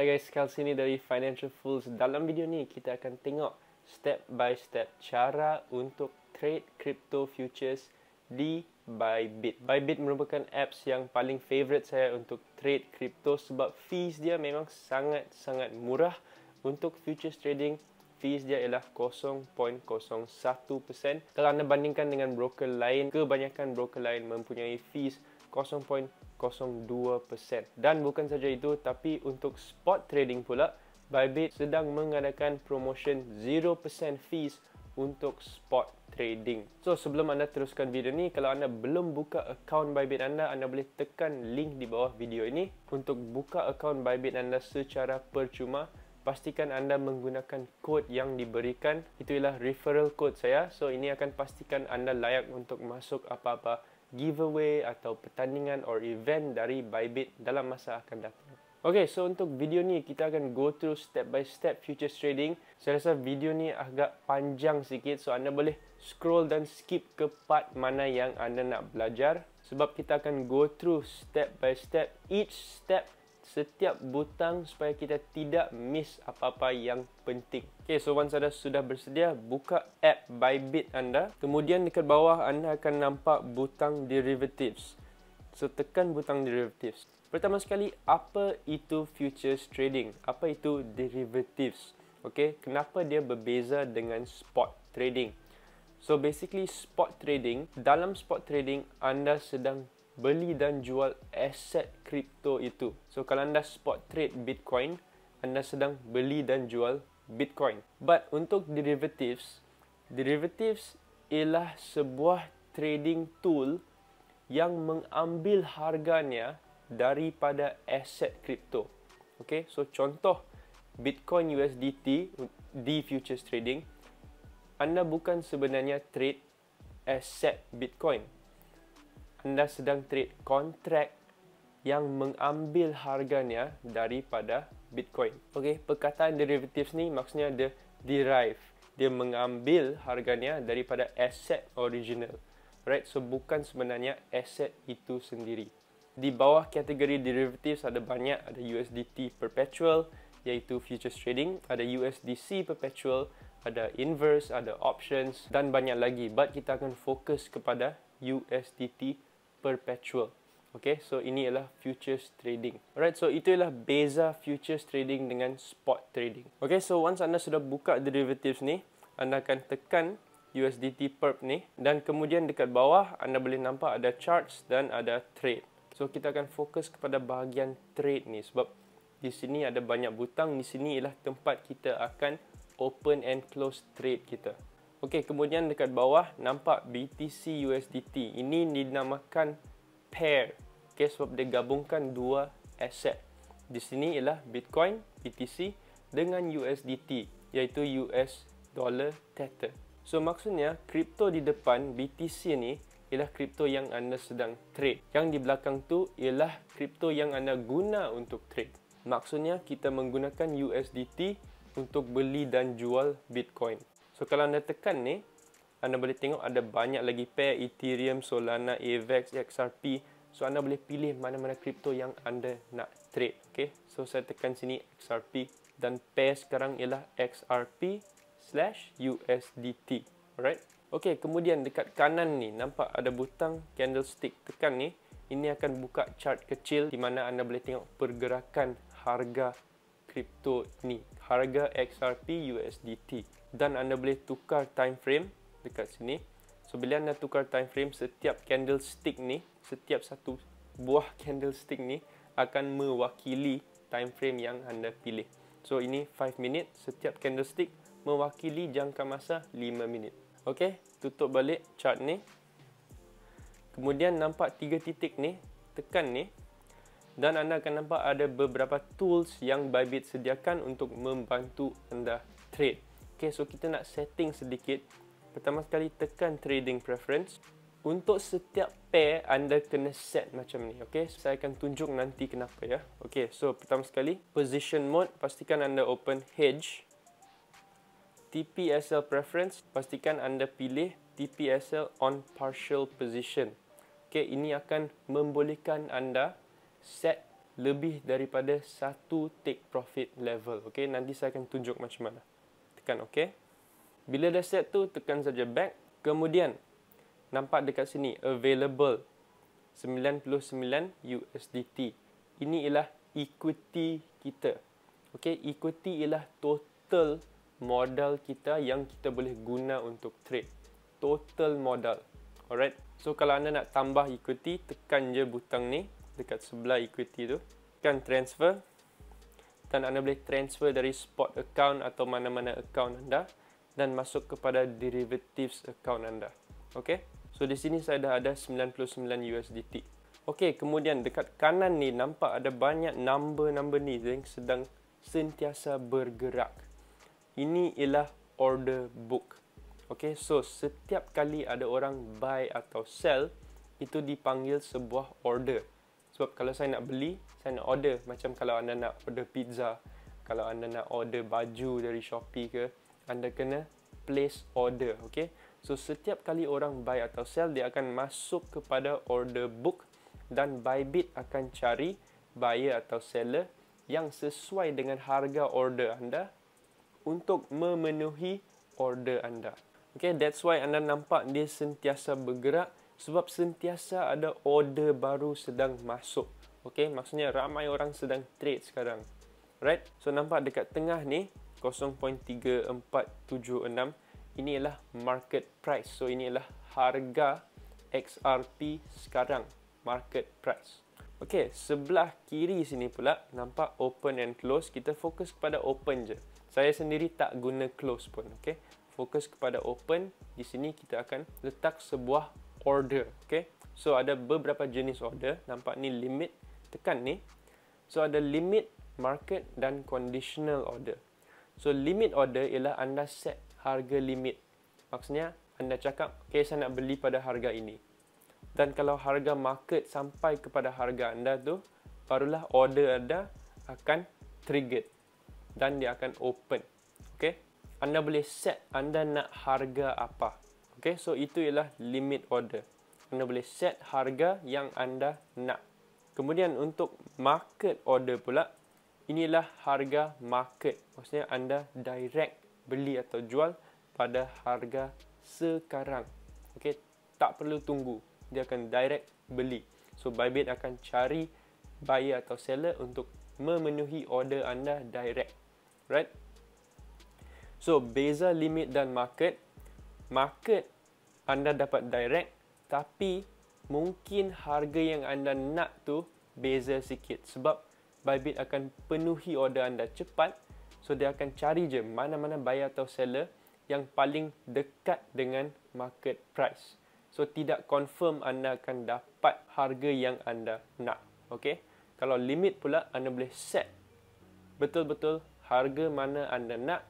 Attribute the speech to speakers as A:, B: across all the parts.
A: Hi guys, Kelsey ni dari Financial Fools. Dalam video ni, kita akan tengok step by step cara untuk trade crypto futures di Bybit. Bybit merupakan apps yang paling favorite saya untuk trade crypto sebab fees dia memang sangat-sangat murah. Untuk futures trading, fees dia ialah 0.01%. Kalau anda bandingkan dengan broker lain, kebanyakan broker lain mempunyai fees 0.02%. Dan bukan saja itu, tapi untuk spot trading pula, Bybit sedang mengadakan promotion 0% fees untuk spot trading. So sebelum anda teruskan video ni, kalau anda belum buka akaun Bybit anda, anda boleh tekan link di bawah video ini untuk buka akaun Bybit anda secara percuma. Pastikan anda menggunakan kod yang diberikan. Itu ialah referral code saya. So ini akan pastikan anda layak untuk masuk apa-apa giveaway atau pertandingan or event dari Bybit dalam masa akan datang. Okay, so untuk video ni kita akan go through step by step futures trading. Saya rasa video ni agak panjang sikit so anda boleh scroll dan skip ke part mana yang anda nak belajar sebab kita akan go through step by step each step setiap butang supaya kita tidak miss apa-apa yang penting. Okay, so once anda sudah bersedia, buka app Bybit anda. Kemudian dekat bawah anda akan nampak butang derivatives. So tekan butang derivatives. Pertama sekali, apa itu futures trading? Apa itu derivatives? Okay, kenapa dia berbeza dengan spot trading? So basically spot trading, dalam spot trading anda sedang beli dan jual aset kripto itu. So kalau anda spot trade Bitcoin, anda sedang beli dan jual Bitcoin. But untuk derivatives, derivatives ialah sebuah trading tool yang mengambil harganya daripada aset kripto. Okay, so contoh Bitcoin USDT di futures trading, anda bukan sebenarnya trade aset Bitcoin anda sedang trade kontrak yang mengambil harganya daripada Bitcoin. Okey, perkataan derivatives ni maksudnya dia derive. Dia mengambil harganya daripada aset original. Right, so bukan sebenarnya aset itu sendiri. Di bawah kategori derivatives ada banyak, ada USDT perpetual iaitu futures trading, ada USDC perpetual, ada inverse, ada options dan banyak lagi. But kita akan fokus kepada USDT perpetual. Okay, so ini adalah futures trading. Alright, so itu adalah beza futures trading dengan spot trading. Okay, so once anda sudah buka derivatives ni, anda akan tekan USDT perp ni dan kemudian dekat bawah anda boleh nampak ada charts dan ada trade. So kita akan fokus kepada bahagian trade ni sebab di sini ada banyak butang, di sini ialah tempat kita akan open and close trade kita. Okey, kemudian dekat bawah nampak BTC USDT. Ini dinamakan pair. Okey, sebab dia gabungkan dua aset. Di sini ialah Bitcoin, BTC dengan USDT iaitu US Dollar Tether. So maksudnya kripto di depan BTC ni ialah kripto yang anda sedang trade. Yang di belakang tu ialah kripto yang anda guna untuk trade. Maksudnya kita menggunakan USDT untuk beli dan jual Bitcoin. So kalau anda tekan ni, anda boleh tengok ada banyak lagi pair Ethereum, Solana, AVAX, XRP. So anda boleh pilih mana-mana crypto yang anda nak trade. Okay? So saya tekan sini XRP dan pair sekarang ialah XRP slash USDT. Alright? Okay, kemudian dekat kanan ni nampak ada butang candlestick tekan ni. Ini akan buka chart kecil di mana anda boleh tengok pergerakan harga kripto ni. Harga XRP USDT dan anda boleh tukar time frame dekat sini. So bila anda tukar time frame setiap candlestick ni, setiap satu buah candlestick ni akan mewakili time frame yang anda pilih. So ini 5 minit setiap candlestick mewakili jangka masa 5 minit. Okey, tutup balik chart ni. Kemudian nampak tiga titik ni, tekan ni dan anda akan nampak ada beberapa tools yang Bybit sediakan untuk membantu anda trade. Okay, so kita nak setting sedikit. Pertama sekali tekan trading preference. Untuk setiap pair anda kena set macam ni. Okay, so, saya akan tunjuk nanti kenapa ya. Okay, so pertama sekali position mode pastikan anda open hedge. TPSL preference pastikan anda pilih TPSL on partial position. Okay, ini akan membolehkan anda set lebih daripada satu take profit level. Okay, nanti saya akan tunjuk macam mana tekan OK. Bila dah set tu, tekan saja back. Kemudian, nampak dekat sini, available 99 USDT. Ini ialah equity kita. okay? equity ialah total modal kita yang kita boleh guna untuk trade. Total modal. Alright. So, kalau anda nak tambah equity, tekan je butang ni dekat sebelah equity tu. Tekan transfer dan anda boleh transfer dari spot account atau mana-mana account anda dan masuk kepada derivatives account anda. Okey. So di sini saya dah ada 99 USDT. Okey, kemudian dekat kanan ni nampak ada banyak number-number ni yang sedang sentiasa bergerak. Ini ialah order book. Okey, so setiap kali ada orang buy atau sell itu dipanggil sebuah order. Sebab kalau saya nak beli, saya nak order. Macam kalau anda nak order pizza, kalau anda nak order baju dari Shopee ke, anda kena place order, okay? So, setiap kali orang buy atau sell, dia akan masuk kepada order book dan Bybit akan cari buyer atau seller yang sesuai dengan harga order anda untuk memenuhi order anda. Okay, that's why anda nampak dia sentiasa bergerak sebab sentiasa ada order baru sedang masuk. Okey, maksudnya ramai orang sedang trade sekarang. Right? So nampak dekat tengah ni 0.3476 inilah market price. So inilah harga XRP sekarang market price. Okey, sebelah kiri sini pula nampak open and close. Kita fokus kepada open je. Saya sendiri tak guna close pun, okey. Fokus kepada open. Di sini kita akan letak sebuah order okay so ada beberapa jenis order nampak ni limit tekan ni so ada limit market dan conditional order so limit order ialah anda set harga limit maksudnya anda cakap okay saya nak beli pada harga ini dan kalau harga market sampai kepada harga anda tu barulah order anda akan trigger dan dia akan open okay anda boleh set anda nak harga apa Okay, so itu ialah limit order. Anda boleh set harga yang anda nak. Kemudian untuk market order pula, inilah harga market. Maksudnya anda direct beli atau jual pada harga sekarang. Okay, tak perlu tunggu. Dia akan direct beli. So, Bybit akan cari buyer atau seller untuk memenuhi order anda direct. Right? So, beza limit dan market, market anda dapat direct tapi mungkin harga yang anda nak tu beza sikit sebab Bybit akan penuhi order anda cepat so dia akan cari je mana-mana buyer atau seller yang paling dekat dengan market price so tidak confirm anda akan dapat harga yang anda nak okay? kalau limit pula anda boleh set betul-betul harga mana anda nak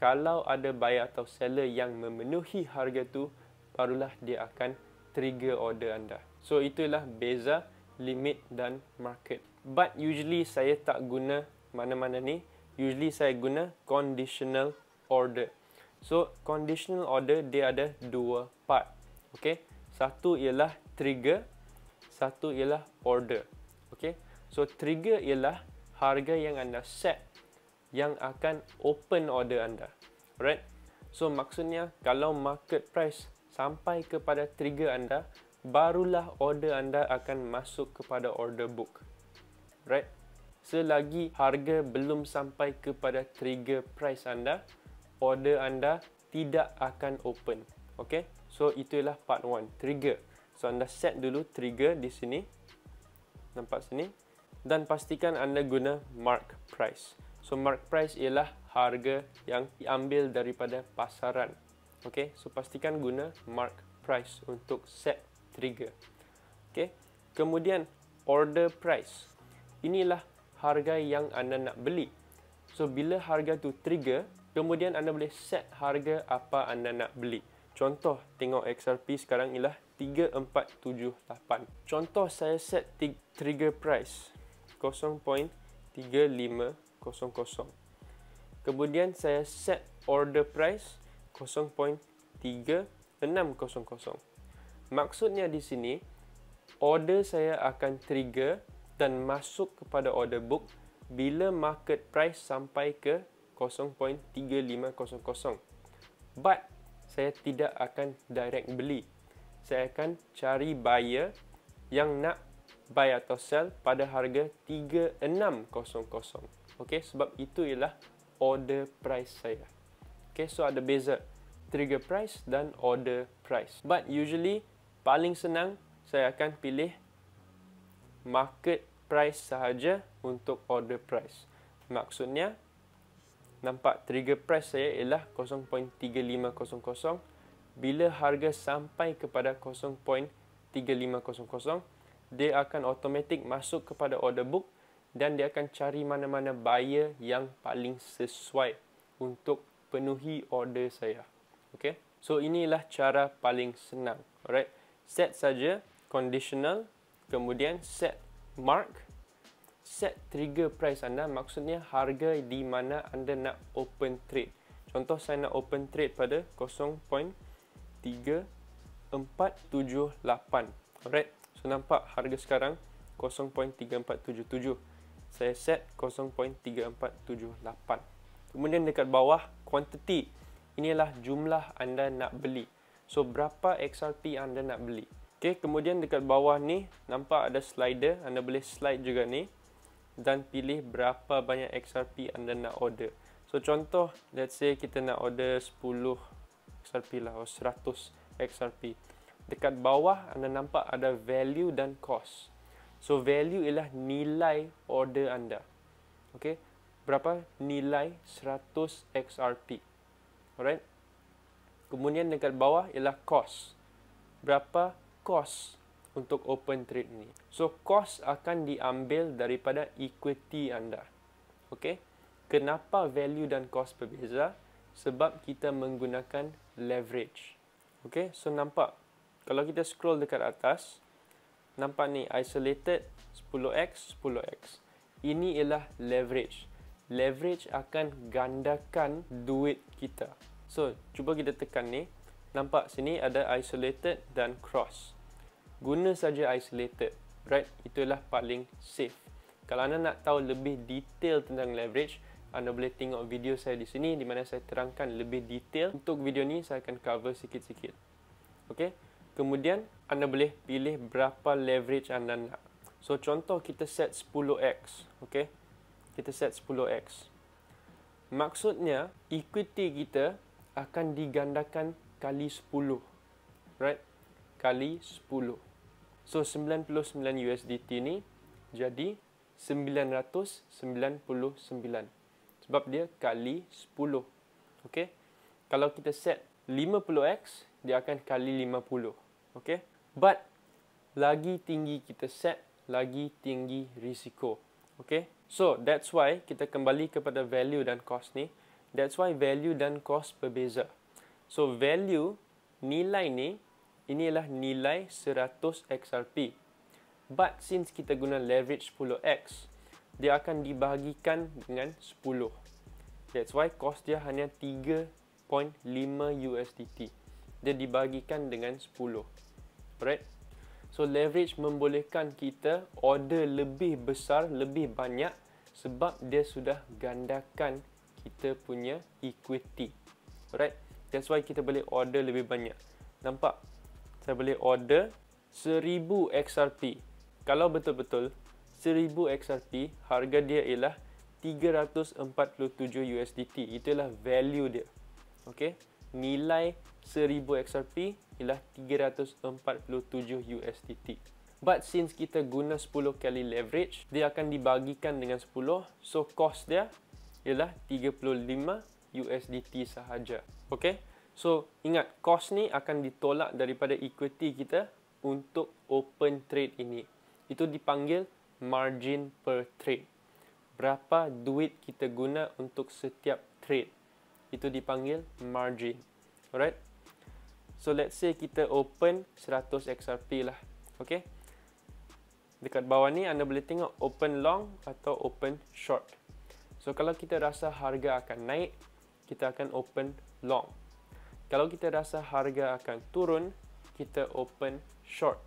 A: kalau ada buyer atau seller yang memenuhi harga tu barulah dia akan trigger order anda so itulah beza limit dan market but usually saya tak guna mana-mana ni usually saya guna conditional order so conditional order dia ada dua part okey satu ialah trigger satu ialah order okey so trigger ialah harga yang anda set yang akan open order anda. Alright? So maksudnya kalau market price sampai kepada trigger anda, barulah order anda akan masuk kepada order book. Right? Selagi harga belum sampai kepada trigger price anda, order anda tidak akan open. Okay? So itulah part 1, trigger. So anda set dulu trigger di sini. Nampak sini? Dan pastikan anda guna mark price. So mark price ialah harga yang diambil daripada pasaran. Okey, so pastikan guna mark price untuk set trigger. Okey. Kemudian order price. Inilah harga yang anda nak beli. So bila harga tu trigger, kemudian anda boleh set harga apa anda nak beli. Contoh tengok XRP sekarang ialah 3478. Contoh saya set trigger price 0.35 0.00. Kemudian saya set order price 0.3600. Maksudnya di sini order saya akan trigger dan masuk kepada order book bila market price sampai ke 0.3500. But saya tidak akan direct beli. Saya akan cari buyer yang nak buy atau sell pada harga 3600. Okey, sebab itu ialah order price saya. Okey, so ada beza trigger price dan order price. But usually paling senang saya akan pilih market price sahaja untuk order price. Maksudnya nampak trigger price saya ialah 0.3500 bila harga sampai kepada 0.3500 dia akan automatik masuk kepada order book dan dia akan cari mana-mana buyer yang paling sesuai untuk penuhi order saya. Okay? So, inilah cara paling senang. Alright? Set saja conditional, kemudian set mark, set trigger price anda, maksudnya harga di mana anda nak open trade. Contoh saya nak open trade pada 0.3478. Alright? So, nampak harga sekarang 0.3477 saya set 0.3478 kemudian dekat bawah quantity inilah jumlah anda nak beli so berapa XRP anda nak beli okay, kemudian dekat bawah ni nampak ada slider anda boleh slide juga ni dan pilih berapa banyak XRP anda nak order so contoh let's say kita nak order 10 XRP lah atau 100 XRP dekat bawah anda nampak ada value dan cost So value ialah nilai order anda. okey? Berapa nilai 100 XRP. Alright. Kemudian dekat bawah ialah cost. Berapa cost untuk open trade ini. So cost akan diambil daripada equity anda. okey? Kenapa value dan cost berbeza? Sebab kita menggunakan leverage. okey? So nampak. Kalau kita scroll dekat atas. Nampak ni isolated 10x 10x. Ini ialah leverage. Leverage akan gandakan duit kita. So, cuba kita tekan ni. Nampak sini ada isolated dan cross. Guna saja isolated. Right? Itulah paling safe. Kalau anda nak tahu lebih detail tentang leverage, anda boleh tengok video saya di sini di mana saya terangkan lebih detail. Untuk video ni saya akan cover sikit-sikit. Okay? Kemudian anda boleh pilih berapa leverage anda nak. So contoh kita set 10x, okey. Kita set 10x. Maksudnya equity kita akan digandakan kali 10. Right? Kali 10. So 99 USDT ni jadi 999. Sebab dia kali 10. Okey. Kalau kita set 50x dia akan kali Okay? But, lagi tinggi kita set, lagi tinggi risiko. Okay? So, that's why kita kembali kepada value dan cost ni. That's why value dan cost berbeza. So, value, nilai ni, inilah nilai 100 XRP. But, since kita guna leverage 10x, dia akan dibahagikan dengan 10. That's why cost dia hanya 3.5 USDT. Dia dibahagikan dengan right? So leverage membolehkan kita order lebih besar, lebih banyak sebab dia sudah gandakan kita punya equity. Right? That's why kita boleh order lebih banyak. Nampak? Saya boleh order 1000 XRP. Kalau betul-betul 1000 XRP, harga dia ialah 347 USDT. Itulah value dia. Okay? Nilai 1000 XRP ialah 347 USDT. But since kita guna 10 kali leverage, dia akan dibagikan dengan 10. So cost dia ialah 35 USDT sahaja. Okay? So ingat, cost ni akan ditolak daripada equity kita untuk open trade ini. Itu dipanggil margin per trade. Berapa duit kita guna untuk setiap trade. Itu dipanggil margin. Alright? So let's say kita open 100 XRP lah. Okay. Dekat bawah ni anda boleh tengok open long atau open short. So kalau kita rasa harga akan naik, kita akan open long. Kalau kita rasa harga akan turun, kita open short.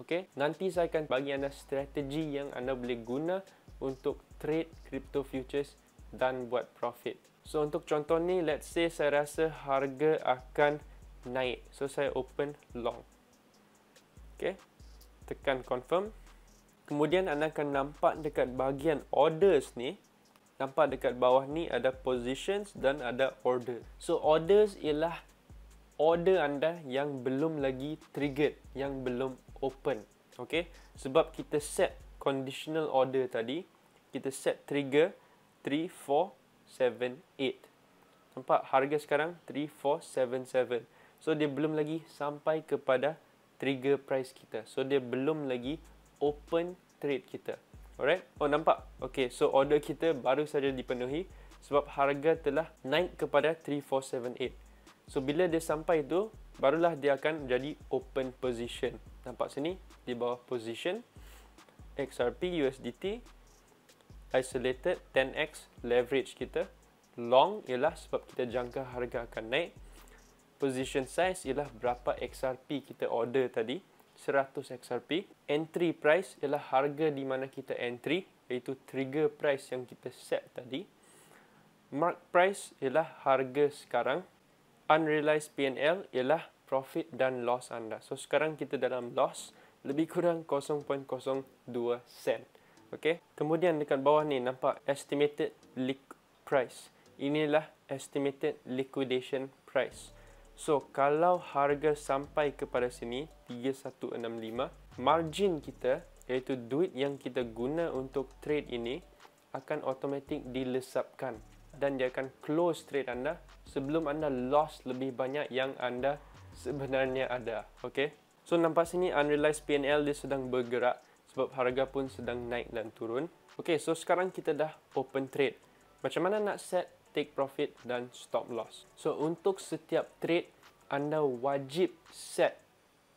A: Okay. Nanti saya akan bagi anda strategi yang anda boleh guna untuk trade crypto futures dan buat profit. So untuk contoh ni, let's say saya rasa harga akan naik. So saya open long. Okey. Tekan confirm. Kemudian anda akan nampak dekat bahagian orders ni nampak dekat bawah ni ada positions dan ada order. So orders ialah order anda yang belum lagi triggered, yang belum open. Okey. Sebab kita set conditional order tadi, kita set trigger 3 4 7, 8 Nampak harga sekarang 3, 4, 7, 7 So dia belum lagi sampai kepada trigger price kita. So dia belum lagi open trade kita. Alright? Oh nampak. Okay, so order kita baru saja dipenuhi sebab harga telah naik kepada 3478. So bila dia sampai tu, barulah dia akan jadi open position. Nampak sini di bawah position XRP USDT isolated 10x leverage kita. Long ialah sebab kita jangka harga akan naik position size ialah berapa XRP kita order tadi 100 XRP entry price ialah harga di mana kita entry iaitu trigger price yang kita set tadi mark price ialah harga sekarang unrealized PNL ialah profit dan loss anda so sekarang kita dalam loss lebih kurang 0.02 sen okay? kemudian dekat bawah ni nampak estimated liquid price inilah estimated liquidation price So kalau harga sampai kepada sini 3165, margin kita iaitu duit yang kita guna untuk trade ini akan automatik dilesapkan dan dia akan close trade anda sebelum anda loss lebih banyak yang anda sebenarnya ada. Okay? So nampak sini unrealized PNL dia sedang bergerak sebab harga pun sedang naik dan turun. Okay, so sekarang kita dah open trade. Macam mana nak set take profit dan stop loss. So untuk setiap trade anda wajib set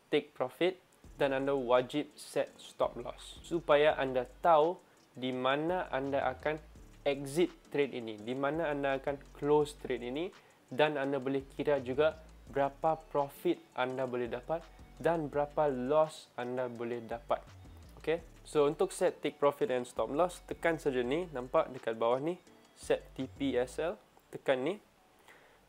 A: take profit dan anda wajib set stop loss supaya anda tahu di mana anda akan exit trade ini, di mana anda akan close trade ini dan anda boleh kira juga berapa profit anda boleh dapat dan berapa loss anda boleh dapat. Okay, so untuk set take profit and stop loss tekan saja ni, nampak dekat bawah ni set TPSL tekan ni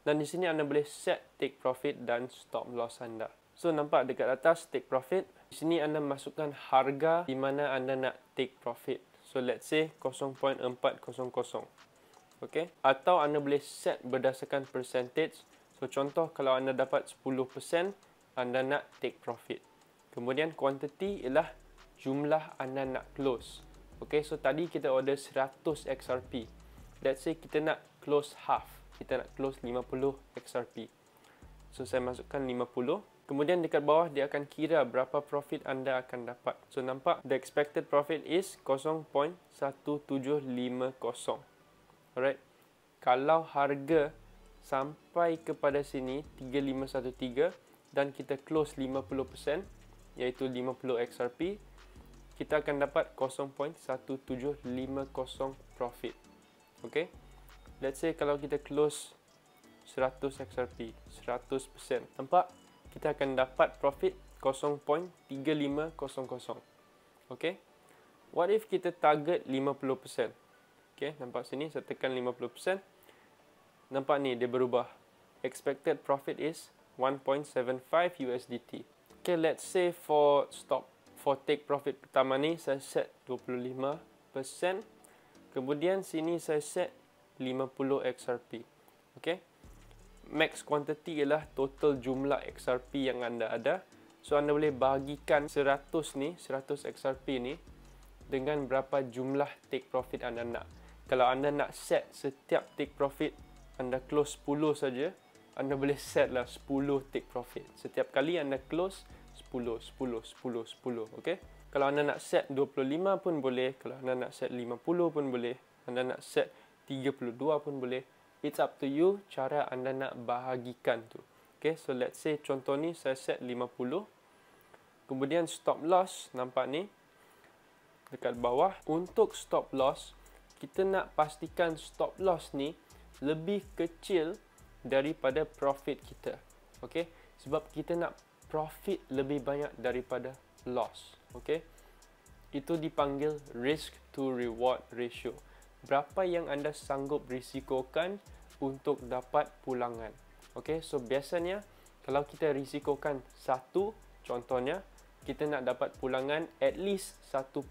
A: dan di sini anda boleh set take profit dan stop loss anda so nampak dekat atas take profit di sini anda masukkan harga di mana anda nak take profit so let's say 0.400 okay? atau anda boleh set berdasarkan percentage so contoh kalau anda dapat 10% anda nak take profit kemudian quantity ialah jumlah anda nak close Okay, so tadi kita order 100 XRP let's say kita nak close half kita nak close 50 XRP so saya masukkan 50 kemudian dekat bawah dia akan kira berapa profit anda akan dapat so nampak the expected profit is 0.1750 alright kalau harga sampai kepada sini 3513 dan kita close 50% iaitu 50 XRP kita akan dapat 0.1750 profit Okay, let's say kalau kita close 100 XRP 100% nampak kita akan dapat profit 0.3500 Okay, what if kita target 50% Okay, nampak sini saya tekan 50% nampak ni dia berubah expected profit is 1.75 USDT Okay, let's say for stop for take profit pertama ni saya set 25% Kemudian sini saya set 50 XRP. Okey. Max quantity ialah total jumlah XRP yang anda ada. So anda boleh bahagikan 100 ni, 100 XRP ni dengan berapa jumlah take profit anda nak. Kalau anda nak set setiap take profit anda close 10 saja, anda boleh set lah 10 take profit. Setiap kali anda close 10 10 10 10, okey? Kalau anda nak set 25 pun boleh, kalau anda nak set 50 pun boleh, anda nak set 32 pun boleh. It's up to you cara anda nak bahagikan tu. Okay, so let's say contoh ni saya set 50. Kemudian stop loss nampak ni dekat bawah. Untuk stop loss, kita nak pastikan stop loss ni lebih kecil daripada profit kita. Okay, sebab kita nak profit lebih banyak daripada loss okay? Itu dipanggil risk to reward ratio. Berapa yang anda sanggup risikokan untuk dapat pulangan. Okay, so biasanya kalau kita risikokan satu, contohnya kita nak dapat pulangan at least 1.5.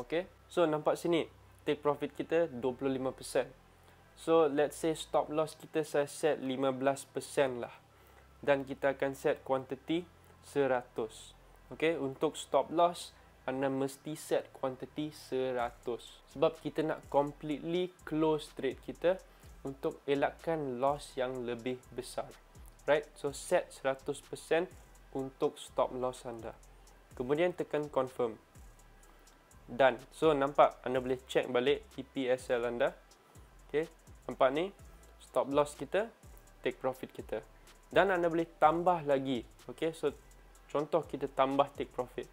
A: Okay, so nampak sini take profit kita 25%. So let's say stop loss kita saya set 15% lah. Dan kita akan set quantity 100. Okay, untuk stop loss, anda mesti set quantity 100. Sebab kita nak completely close trade kita untuk elakkan loss yang lebih besar. Right, so set 100% untuk stop loss anda. Kemudian tekan confirm. Done. So, nampak anda boleh check balik TPSL anda. Okay, nampak ni stop loss kita, take profit kita. Dan anda boleh tambah lagi. Okay, so Contoh kita tambah take profit.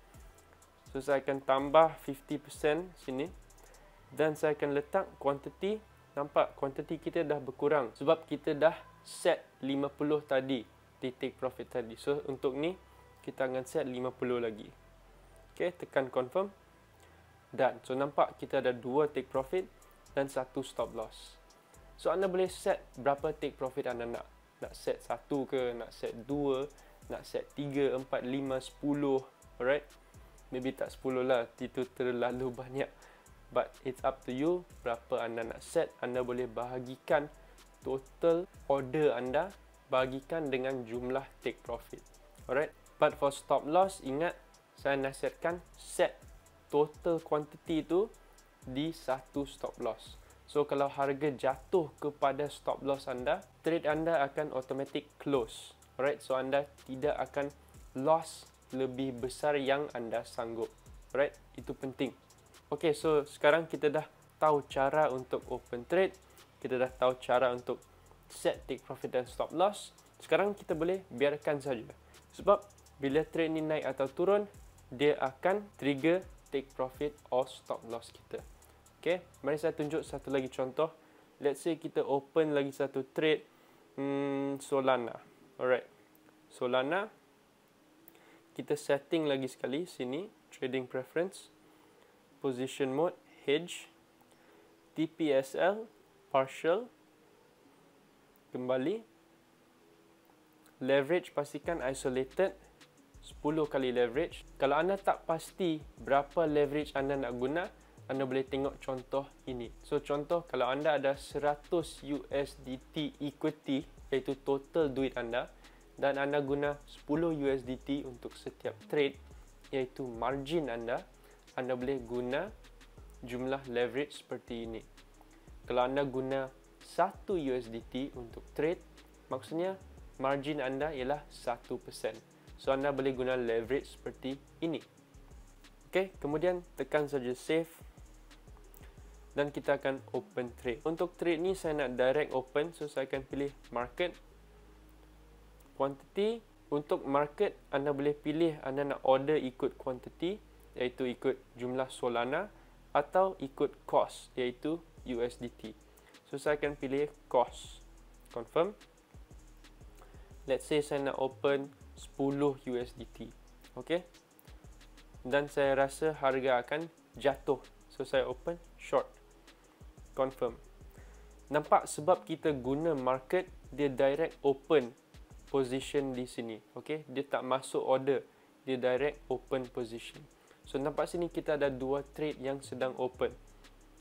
A: So saya akan tambah 50% sini. Dan saya akan letak quantity. Nampak quantity kita dah berkurang. Sebab kita dah set 50 tadi. Di take profit tadi. So untuk ni kita akan set 50 lagi. Okay tekan confirm. Dan so nampak kita ada dua take profit. Dan satu stop loss. So anda boleh set berapa take profit anda nak. Nak set satu ke nak set dua? nak set 3, 4, 5, 10 alright maybe tak 10 lah itu terlalu banyak but it's up to you berapa anda nak set anda boleh bahagikan total order anda bahagikan dengan jumlah take profit alright but for stop loss ingat saya nasihatkan set total quantity itu di satu stop loss so kalau harga jatuh kepada stop loss anda trade anda akan automatic close Alright, so anda tidak akan loss lebih besar yang anda sanggup. Alright, itu penting. Okay, so sekarang kita dah tahu cara untuk open trade. Kita dah tahu cara untuk set take profit dan stop loss. Sekarang kita boleh biarkan saja. Sebab bila trade ni naik atau turun, dia akan trigger take profit or stop loss kita. Okay, mari saya tunjuk satu lagi contoh. Let's say kita open lagi satu trade hmm, Solana. Solana. Alright. Solana. Kita setting lagi sekali sini. Trading preference. Position mode. Hedge. TPSL. Partial. Kembali. Leverage pastikan isolated. 10 kali leverage. Kalau anda tak pasti berapa leverage anda nak guna, anda boleh tengok contoh ini. So contoh kalau anda ada 100 USDT equity iaitu total duit anda dan anda guna 10 USDT untuk setiap trade iaitu margin anda anda boleh guna jumlah leverage seperti ini kalau anda guna 1 USDT untuk trade maksudnya margin anda ialah 1% so anda boleh guna leverage seperti ini ok kemudian tekan saja save dan kita akan open trade. Untuk trade ni saya nak direct open so saya akan pilih market quantity. Untuk market anda boleh pilih anda nak order ikut quantity iaitu ikut jumlah Solana atau ikut cost iaitu USDT. So saya akan pilih cost. Confirm. Let's say saya nak open 10 USDT. Okay? Dan saya rasa harga akan jatuh. So saya open short confirm nampak sebab kita guna market dia direct open position di sini okey dia tak masuk order dia direct open position so nampak sini kita ada dua trade yang sedang open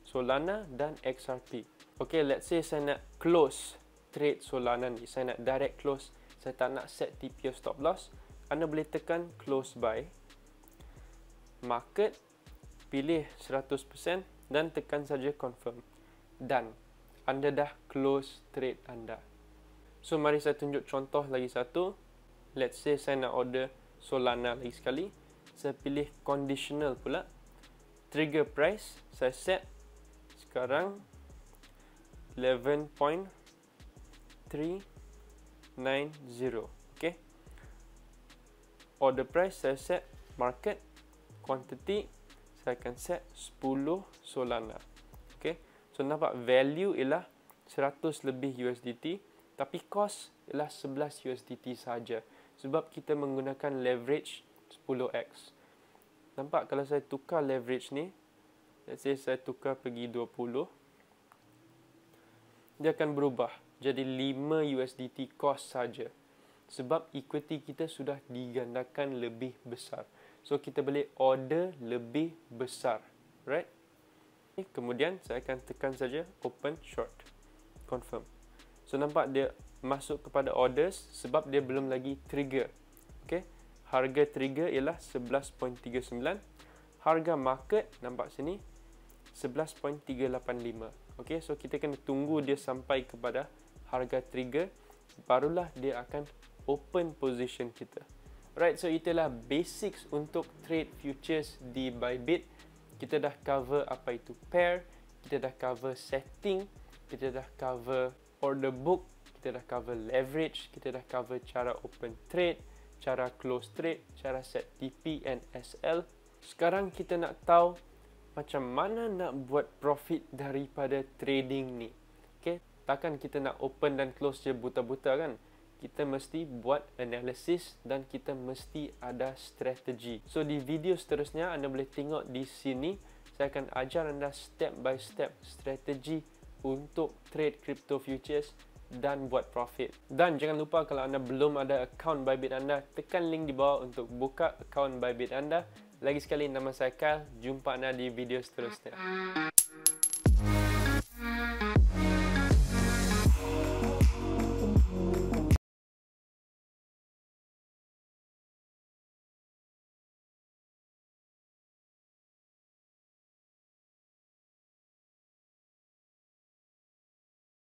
A: Solana dan XRP okey let's say saya nak close trade Solana ni saya nak direct close saya tak nak set TP stop loss anda boleh tekan close buy market pilih 100% dan tekan saja confirm dan anda dah close trade anda. So mari saya tunjuk contoh lagi satu. Let's say saya nak order Solana lagi sekali. Saya pilih conditional pula. Trigger price saya set sekarang 11.390. Okay. Order price saya set market quantity saya akan set 10 Solana. So nampak value ialah 100 lebih USDT tapi cost ialah 11 USDT saja sebab kita menggunakan leverage 10x. Nampak kalau saya tukar leverage ni let's say saya tukar pergi 20 dia akan berubah jadi 5 USDT cost saja sebab equity kita sudah digandakan lebih besar. So kita boleh order lebih besar, right? kemudian saya akan tekan saja open short confirm so nampak dia masuk kepada orders sebab dia belum lagi trigger okay? harga trigger ialah 11.39 harga market nampak sini 11.385 okay? so kita kena tunggu dia sampai kepada harga trigger barulah dia akan open position kita right so itulah basics untuk trade futures di Bybit kita dah cover apa itu pair, kita dah cover setting, kita dah cover order book, kita dah cover leverage, kita dah cover cara open trade, cara close trade, cara set TP and SL. Sekarang kita nak tahu macam mana nak buat profit daripada trading ni. Okay? Takkan kita nak open dan close je buta-buta kan? kita mesti buat analisis dan kita mesti ada strategi. So di video seterusnya anda boleh tengok di sini saya akan ajar anda step by step strategi untuk trade crypto futures dan buat profit. Dan jangan lupa kalau anda belum ada account Bybit anda, tekan link di bawah untuk buka account Bybit anda. Lagi sekali nama saya Kyle, jumpa anda di video seterusnya.